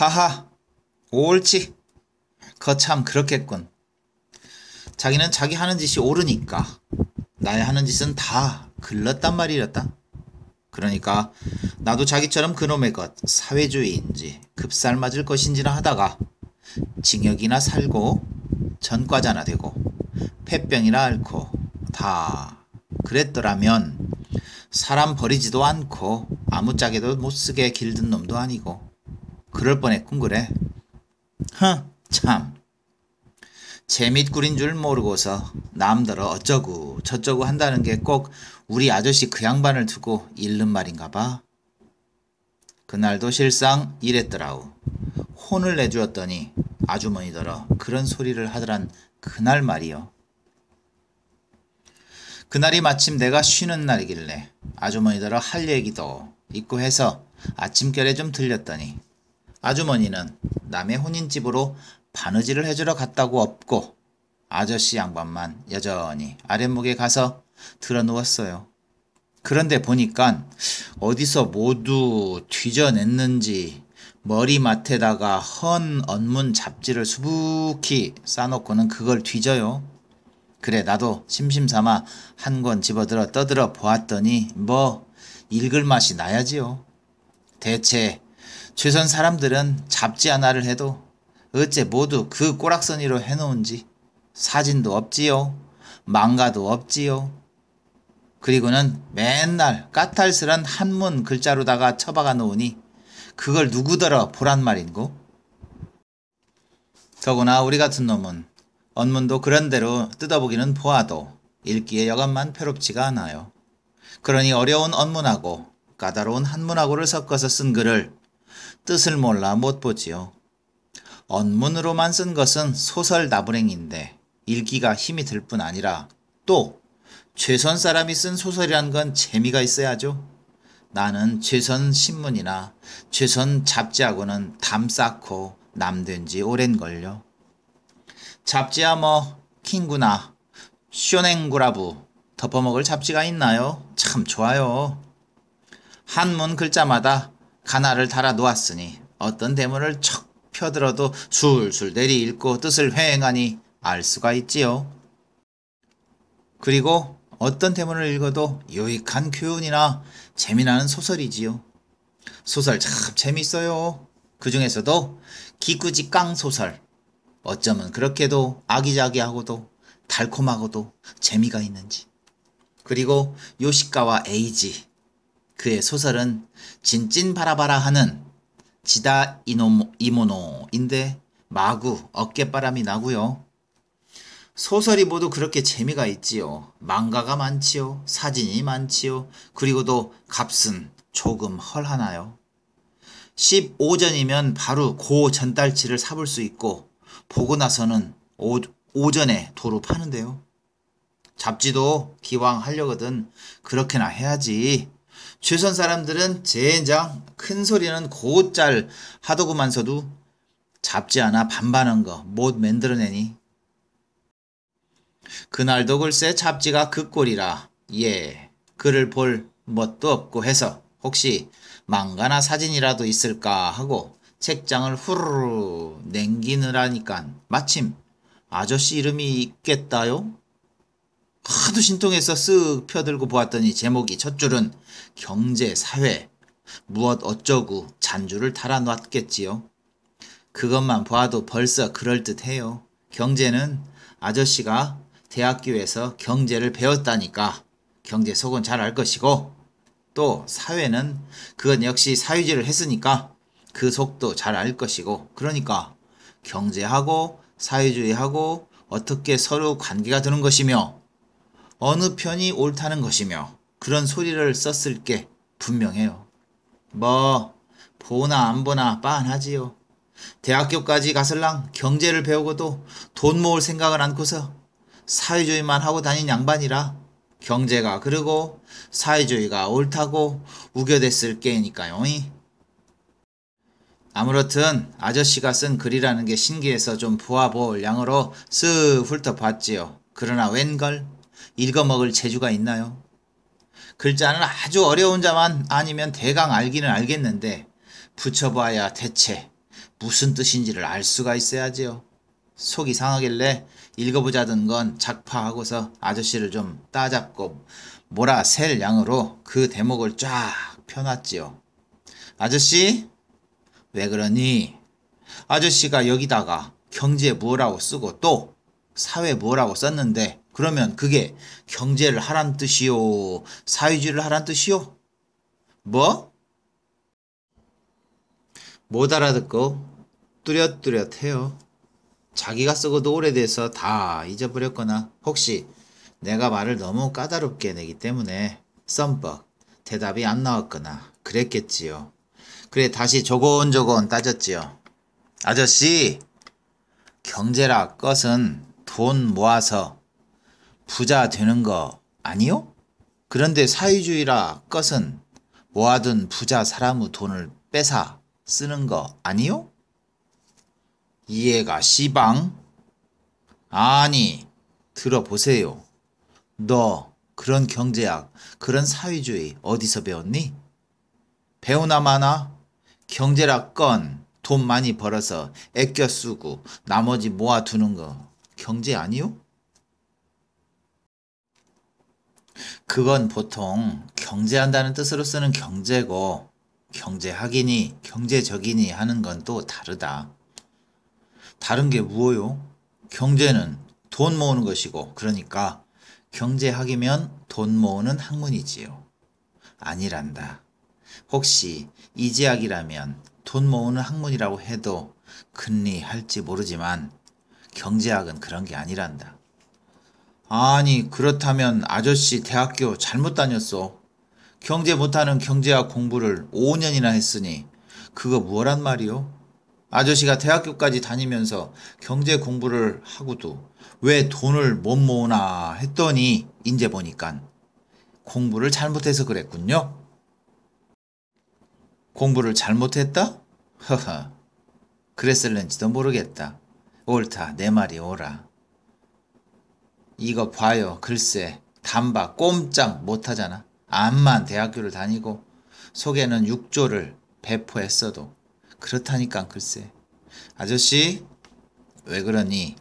하하, 옳지. 거참 그 그렇겠군. 자기는 자기 하는 짓이 옳으니까 나의 하는 짓은 다 글렀단 말이었다 그러니까 나도 자기처럼 그놈의 것, 사회주의인지 급살맞을 것인지나 하다가 징역이나 살고 전과자나 되고 폐병이나 앓고 다 그랬더라면 사람 버리지도 않고 아무짝에도 못쓰게 길든 놈도 아니고 그럴 뻔했군 그래. 허, 참. 재밌구인줄 모르고서 남들러 어쩌고 저쩌고 한다는 게 꼭 우리 아저씨 그 양반을 두고 잃는 말인가 봐. 그날도 실상 이랬더라우. 혼을 내주었더니 아주머니더러 그런 소리를 하더란 그날 말이요. 그날이 마침 내가 쉬는 날이길래 아주머니더러 할 얘기도 있고 해서 아침결에 좀 들렸더니 아주머니는 남의 혼인집으로 바느질을 해주러 갔다고 업고 아저씨 양반만 여전히 아랫목에 가서 들어 누웠어요. 그런데 보니까 어디서 모두 뒤져냈는지 머리맡에다가 헌 언문 잡지를 수북히 싸놓고는 그걸 뒤져요. 그래 나도 심심삼아 한 권 집어들어 떠들어 보았더니 뭐 읽을 맛이 나야지요. 대체 최선 사람들은 잡지 하나를 해도 어째 모두 그 꼬락서니로 해놓은지 사진도 없지요. 망가도 없지요. 그리고는 맨날 까탈스란 한문 글자로다가 처박아 놓으니 그걸 누구더러 보란 말인고? 더구나 우리 같은 놈은 언문도 그런대로 뜯어보기는 보아도 읽기에 여간만 괴롭지가 않아요. 그러니 어려운 언문하고 까다로운 한문하고를 섞어서 쓴 글을 뜻을 몰라 못 보지요. 언문으로만 쓴 것은 소설 나부랭인데 읽기가 힘이 들 뿐 아니라 또 최선 사람이 쓴 소설이란 건 재미가 있어야죠. 나는 최선 신문이나 최선 잡지하고는 담 쌓고 남된 지 오랜걸요. 잡지야 뭐 킹구나 쇼냉구라부 덮어먹을 잡지가 있나요? 참 좋아요. 한문 글자마다 가나를 달아 놓았으니 어떤 대문을 척 펴들어도 술술 내리 읽고 뜻을 회행하니 알 수가 있지요. 그리고 어떤 대문을 읽어도 유익한 교훈이나 재미나는 소설이지요. 소설 참 재밌어요. 그 중에서도 기꾸지 깡 소설. 어쩌면 그렇게도 아기자기하고도 달콤하고도 재미가 있는지. 그리고 요시카와 에이지. 그의 소설은 진찐 바라바라 하는 지다 이노모, 이모노인데 마구 어깨바람이 나고요. 소설이 모두 그렇게 재미가 있지요. 망가가 많지요. 사진이 많지요. 그리고도 값은 조금 헐하나요. 15전이면 바로 고 전달치를 사볼 수 있고 보고 나서는 오, 오전에 도로 파는데요. 잡지도 기왕 하려거든 그렇게나 해야지 최선 사람들은 제장큰 소리는 고잘 하더구만서도 잡지 않아 반반한 거 못 만들어내니 그날도 글쎄 잡지가 그 꼴이라 예 그를 볼 멋도 없고 해서 혹시 망가나 사진이라도 있을까 하고 책장을 후루루 냉기느라니깐 마침 아저씨 이름이 있겠다요 하도 신통해서 쓱 펴들고 보았더니 제목이 첫 줄은 경제, 사회, 무엇 어쩌구 잔주를 달아놨겠지요. 그것만 봐도 벌써 그럴듯해요. 경제는 아저씨가 대학교에서 경제를 배웠다니까 경제 속은 잘 알 것이고 또 사회는 그건 역시 사회제를 했으니까 그 속도 잘 알 것이고 그러니까 경제하고 사회주의하고 어떻게 서로 관계가 되는 것이며 어느 편이 옳다는 것이며 그런 소리를 썼을 게 분명해요. 뭐 보나 안 보나 빤하지요. 대학교까지 가설랑 경제를 배우고도 돈 모을 생각을 안고서 사회주의만 하고 다닌 양반이라 경제가 그러고 사회주의가 옳다고 우겨댔을 게니까요. 아무렇든 아저씨가 쓴 글이라는 게 신기해서 좀 보아볼 양으로 쓱 훑어봤지요. 그러나 웬걸 읽어먹을 재주가 있나요? 글자는 아주 어려운 자만 아니면 대강 알기는 알겠는데 붙여봐야 대체 무슨 뜻인지를 알 수가 있어야지요. 속이 상하길래 읽어보자던 건 작파하고서 아저씨를 좀 따잡고 몰아 셀 양으로 그 대목을 쫙 펴놨지요. 아저씨? 왜 그러니? 아저씨가 여기다가 경제 뭐라고 쓰고 또 사회 뭐라고 썼는데 그러면 그게 경제를 하란 뜻이요? 사회주의를 하란 뜻이요? 뭐? 못 알아듣고 뚜렷뚜렷해요. 자기가 쓰고도 오래돼서 다 잊어버렸거나 혹시 내가 말을 너무 까다롭게 내기 때문에 썸뻑 대답이 안 나왔거나 그랬겠지요. 그래 다시 조곤조곤 따졌지요. 아저씨 경제라 것은 돈 모아서 부자 되는 거 아니요? 그런데 사회주의라 것은 모아둔 부자 사람의 돈을 뺏어 쓰는 거 아니요? 이해가 시방? 아니, 들어보세요. 너 그런 경제학, 그런 사회주의 어디서 배웠니? 배우나 마나? 경제라건 돈 많이 벌어서 애껴 쓰고 나머지 모아두는 거 경제 아니요? 그건 보통 경제한다는 뜻으로 쓰는 경제고 경제학이니 경제적이니 하는 건 또 다르다. 다른 게 뭐요? 경제는 돈 모으는 것이고 그러니까 경제학이면 돈 모으는 학문이지요. 아니란다. 혹시 이지학이라면 돈 모으는 학문이라고 해도 근리할지 모르지만 경제학은 그런 게 아니란다. 아니 그렇다면 아저씨 대학교 잘못 다녔어. 경제 못하는 경제학 공부를 5년이나 했으니 그거 뭐란 말이오 아저씨가 대학교까지 다니면서 경제 공부를 하고도 왜 돈을 못 모으나 했더니 인제 보니깐 공부를 잘못해서 그랬군요. 공부를 잘못했다? 허허. 그랬을는지도 모르겠다. 옳다. 내 말이 옳아. 이거 봐요. 글쎄 단박 꼼짝 못하잖아. 암만 대학교를 다니고 속에는 6조를 배포했어도 그렇다니까 글쎄 아저씨 왜 그러니?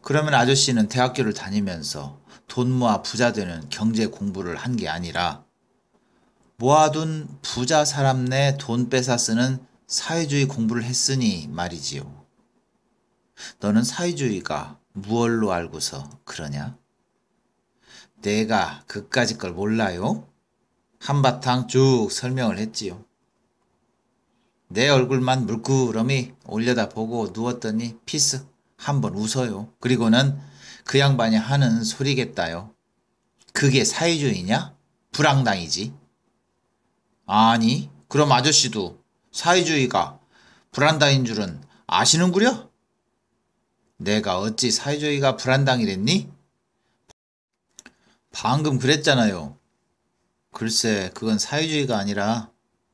그러면 아저씨는 대학교를 다니면서 돈 모아 부자 되는 경제 공부를 한 게 아니라 모아둔 부자 사람내 돈 뺏어 쓰는 사회주의 공부를 했으니 말이지요. 너는 사회주의가 무얼로 알고서 그러냐? 내가 그까지 걸 몰라요? 한바탕 쭉 설명을 했지요. 내 얼굴만 물끄러미 올려다보고 누웠더니 피스 한번 웃어요. 그리고는 그 양반이 하는 소리겠다요. 그게 사회주의냐? 불황당이지. 아니, 그럼 아저씨도 사회주의가 불황당인 줄은 아시는구려? 내가 어찌 사회주의가 불안당이랬니? 방금 그랬잖아요. 글쎄 그건 사회주의가 아니라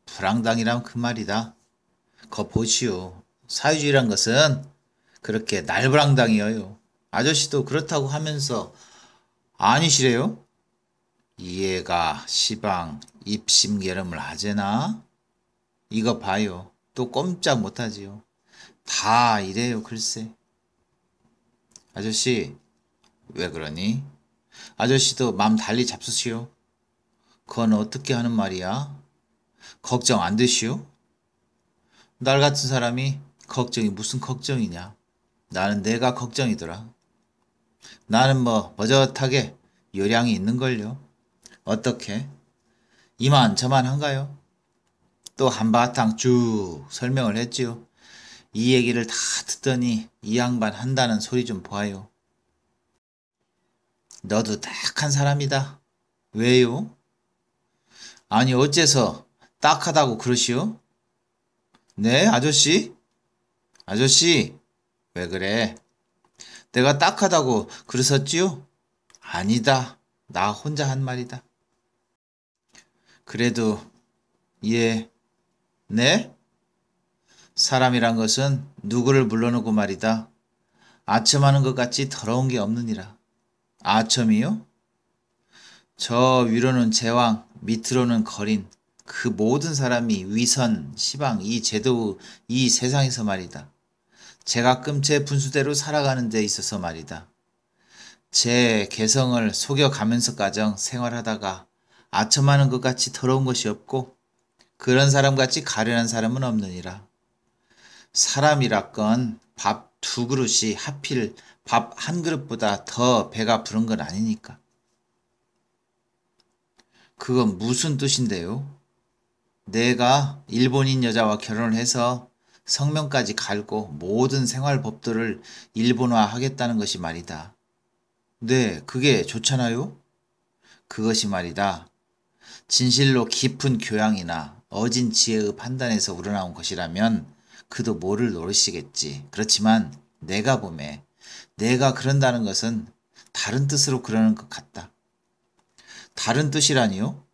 불황당이란 그 말이다. 거 보시오. 사회주의란 것은 그렇게 날불황당이어요. 아저씨도 그렇다고 하면서 아니시래요? 이해가 시방 입심여름을 하제나? 이거 봐요. 또 꼼짝 못하지요. 다 이래요 글쎄. 아저씨, 왜 그러니? 아저씨도 맘 달리 잡수시오. 그건 어떻게 하는 말이야? 걱정 안 되시오? 날 같은 사람이 걱정이 무슨 걱정이냐? 나는 내가 걱정이더라. 나는 뭐 버젓하게 요량이 있는걸요. 어떻게? 이만저만한가요? 또 한바탕 쭉 설명을 했지요. 이 얘기를 다 듣더니 이 양반 한다는 소리 좀보아요 너도 딱한 사람이다. 왜요? 아니 어째서 딱하다고 그러시오? 네 아저씨? 아저씨 왜 그래? 내가 딱하다고 그러셨지요? 아니다. 나 혼자 한 말이다. 그래도 예. 네? 사람이란 것은 누구를 물러놓고 말이다. 아첨하는 것 같이 더러운 게 없느니라. 아첨이요? 저 위로는 제왕, 밑으로는 거린, 그 모든 사람이 위선, 시방, 이 제도, 이 세상에서 말이다. 제가 끔제 분수대로 살아가는 데 있어서 말이다. 제 개성을 속여가면서 가정 생활하다가 아첨하는 것 같이 더러운 것이 없고 그런 사람같이 가련한 사람은 없느니라. 사람이라건 밥 두 그릇이 하필 밥 한 그릇보다 더 배가 부른 건 아니니까. 그건 무슨 뜻인데요? 내가 일본인 여자와 결혼을 해서 성명까지 갈고 모든 생활법들을 일본화 하겠다는 것이 말이다. 네, 그게 좋잖아요? 그것이 말이다. 진실로 깊은 교양이나 어진 지혜의 판단에서 우러나온 것이라면 그도 모를 노릇이겠지. 그렇지만 내가 봄에 내가 그런다는 것은 다른 뜻으로 그러는 것 같다. 다른 뜻이라니요?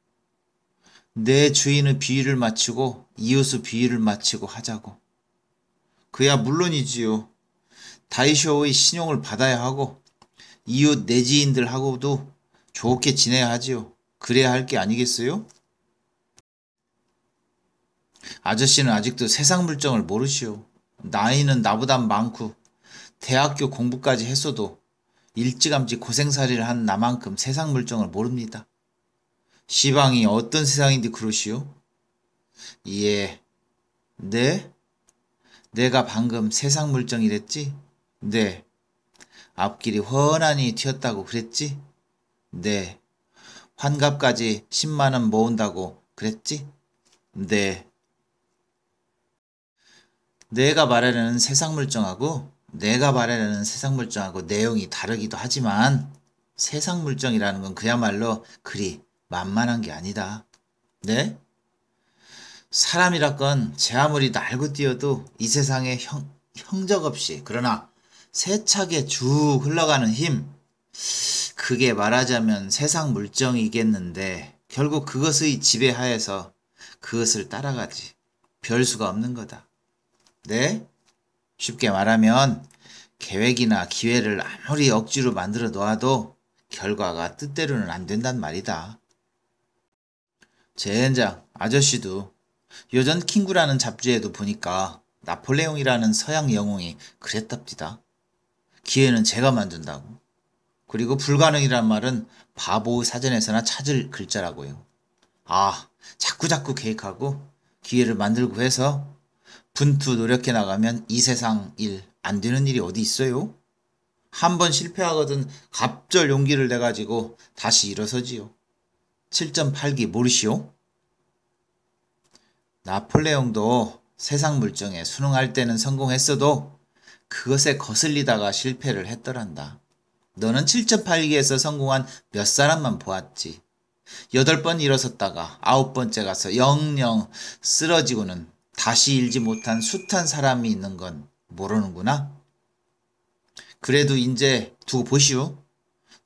내 주인의 비위를 마치고 이웃의 비위를 마치고 하자고. 그야 물론이지요. 다이쇼의 신용을 받아야 하고 이웃 내지인들하고도 좋게 지내야 하지요. 그래야 할 게 아니겠어요? 아저씨는 아직도 세상 물정을 모르시오. 나이는 나보단 많고 대학교 공부까지 했어도 일찌감치 고생살이를 한 나만큼 세상 물정을 모릅니다. 시방이 어떤 세상인데 그러시오? 예. 네? 내가 방금 세상 물정이랬지? 네. 앞길이 훤하니 튀었다고 그랬지? 네. 환갑까지 10만원 모은다고 그랬지? 네. 내가 말하려는 세상 물정하고 내가 말하려는 세상 물정하고 내용이 다르기도 하지만 세상 물정이라는 건 그야말로 그리 만만한 게 아니다. 네? 사람이라건 제 아무리 날고 뛰어도 이 세상에 형, 형적 없이 그러나 세차게 쭉 흘러가는 힘 그게 말하자면 세상 물정이겠는데 결국 그것의 지배하에서 그것을 따라가지 별수가 없는 거다. 네? 쉽게 말하면 계획이나 기회를 아무리 억지로 만들어 놓아도 결과가 뜻대로는 안 된단 말이다. 제 젠장 아저씨도 요전 킹구라는 잡지에도 보니까 나폴레옹이라는 서양 영웅이 그랬답니다 기회는 제가 만든다고. 그리고 불가능이란 말은 바보 사전에서나 찾을 글자라고요. 아, 자꾸자꾸 계획하고 기회를 만들고 해서 분투 노력해 나가면 이 세상 일 안 되는 일이 어디 있어요? 한번 실패하거든 갑절 용기를 내가지고 다시 일어서지요. 7.8기 모르시오? 나폴레옹도 세상 물정에 순응할 때는 성공했어도 그것에 거슬리다가 실패를 했더란다. 너는 7.8기에서 성공한 몇 사람만 보았지. 여덟 번 일어섰다가 아홉 번째 가서 영영 쓰러지고는 다시 일지 못한 숱한 사람이 있는 건 모르는구나. 그래도 이제 두고 보시오.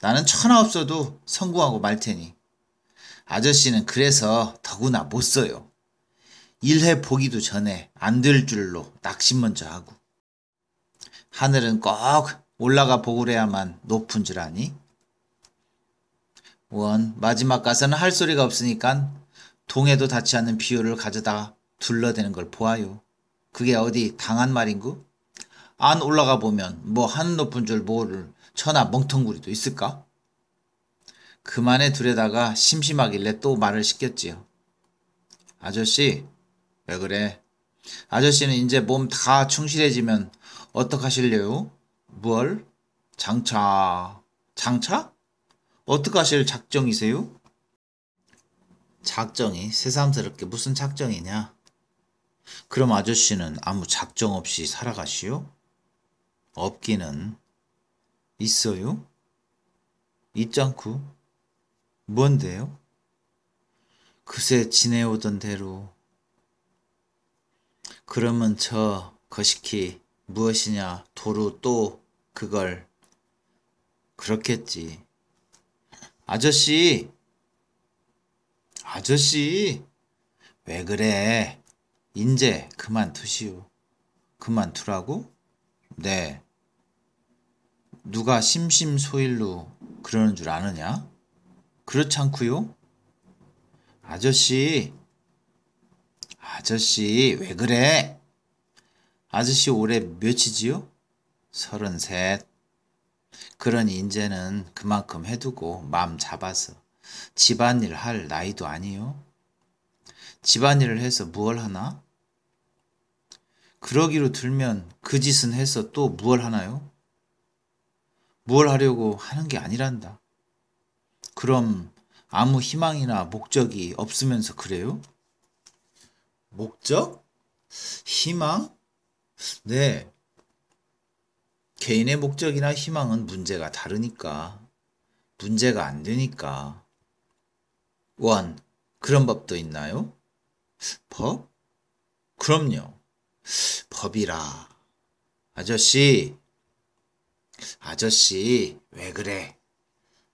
나는 천하 없어도 성공하고 말 테니. 아저씨는 그래서 더구나 못 써요. 일해 보기도 전에 안 될 줄로 낙심 먼저 하고. 하늘은 꼭 올라가 보고래야만 높은 줄 아니? 원, 마지막 가서는 할 소리가 없으니까 동해도 닿지 않는 비율을 가져다 둘러대는 걸 보아요. 그게 어디 당한 말인구? 안 올라가 보면 뭐 한 높은 줄 모를 천하 멍텅구리도 있을까? 그만에 두려다가 심심하길래 또 말을 시켰지요. 아저씨, 왜 그래? 아저씨는 이제 몸 다 충실해지면 어떡하실래요? 뭘? 장차. 장차? 어떡하실 작정이세요? 작정이 새삼스럽게 무슨 작정이냐? 그럼 아저씨는 아무 작정 없이 살아가시오? 없기는 있어요? 있잖고 뭔데요? 그새 지내오던 대로. 그러면 저거시키 무엇이냐 도로 또 그걸 그렇겠지. 아저씨! 아저씨! 왜 그래? 인제 그만두시오. 그만두라고? 네. 누가 심심소일로 그러는 줄 아느냐? 그렇지않구요 아저씨, 아저씨, 왜 그래? 아저씨 올해 몇이지요? 서른셋. 그러니 인제는 그만큼 해두고 마음 잡아서 집안일 할 나이도 아니요. 집안일을 해서 무얼 하나? 그러기로 들면 그 짓은 해서 또 무얼 하나요? 무얼 하려고 하는 게 아니란다. 그럼 아무 희망이나 목적이 없으면서 그래요? 목적? 희망? 네. 개인의 목적이나 희망은 문제가 다르니까. 문제가 안 되니까. 원. 그런 법도 있나요? 법? 그럼요. 법이라. 아저씨, 아저씨, 왜 그래?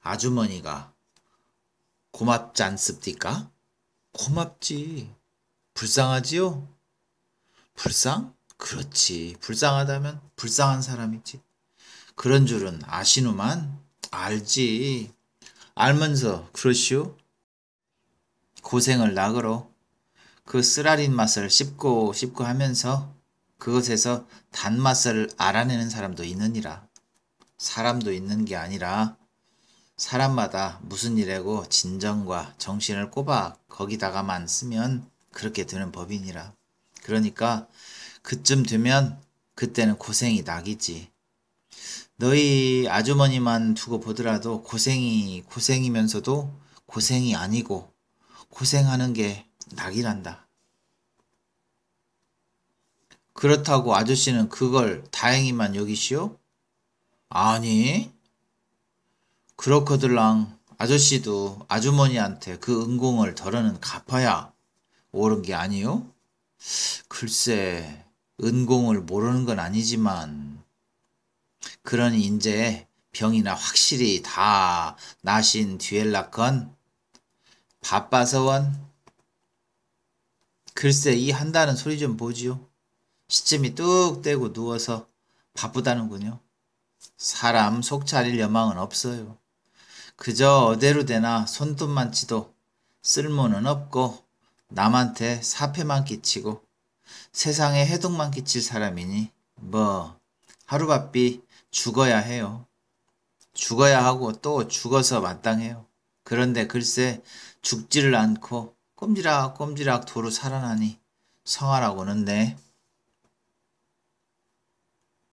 아주머니가 고맙지 않습니까? 고맙지. 불쌍하지요? 불쌍? 그렇지. 불쌍하다면 불쌍한 사람이지. 그런 줄은 아시누만? 알지. 알면서 그러시오? 고생을 나그러 그 쓰라린 맛을 씹고 씹고 하면서 그것에서 단맛을 알아내는 사람도 있느니라. 사람도 있는 게 아니라 사람마다 무슨 일에고 진정과 정신을 꼽아 거기다가만 쓰면 그렇게 되는 법이니라. 그러니까 그쯤 되면 그때는 고생이 낙이지. 너희 아주머니만 두고 보더라도 고생이 고생이면서도 고생이 아니고 고생하는 게 낙이란다. 그렇다고 아저씨는 그걸 다행히만 여기시오? 아니. 그렇거들랑 아저씨도 아주머니한테 그 은공을 덜어는 갚아야 옳은 게아니오 글쎄, 은공을 모르는 건 아니지만, 그러니 이제 병이나 확실히 다 나신 뒤엘라건 바빠서원 글쎄 이 한다는 소리 좀 보지요. 시침이 뚝 떼고 누워서 바쁘다는군요. 사람 속 차릴 여망은 없어요. 그저 어대로 되나 손톱만 치도 쓸모는 없고 남한테 사패만 끼치고 세상에 해독만 끼칠 사람이니 뭐 하루바삐 죽어야 해요. 죽어야 하고 또 죽어서 마땅해요. 그런데 글쎄 죽지를 않고 꼼지락 꼼지락 도로 살아나니 성화라고는 내 네.